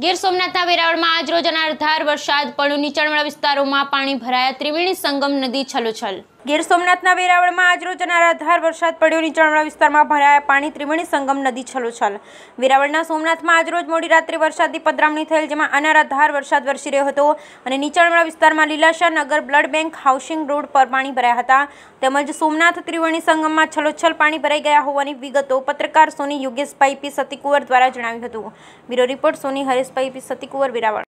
ગીર સોમનાથના વેરાવળમાં આજ રોજ અનરધાર વરસાદ પડ્યો નીચાણવાળા વિસ્તારોમાં પાણી ભરાયા ત્રિવેણી સંગમ નદી છલોછલ ગીર સોમનાથના વેરાવળમાં આજરોજ અનારાધાર વરસાદ પડ્યો નીચાણવાળા વિસ્તારમાં ભરાયા પાણી ત્રિવેણી સંગમ નદી છલોછલ વેરાવળના સોમનાથમાં આજરોજ મોડી રાત્રે વરસાદી પદરામણી થયેલ જેમાં અનારાધાર વરસાદ વરસી રહ્યો હતો અને નીચાણવાળા વિસ્તારમાં લીલાશા નગર બ્લડ બેંક હાઉસિંગ રોડ પર પાણી ભરાયા હતા તેમજ સોમનાથ ત્રિવેણી સંગમમાં છલોછલ પાણી ભરાઈ ગયા હોવાની વિગતો પત્રકાર સોની યોગેશભાઈ પી સતીકુંવર દ્વારા જણાવ્યું હતું bureau report Soni Hareshbhai P સતીકુંવર વેરાવળ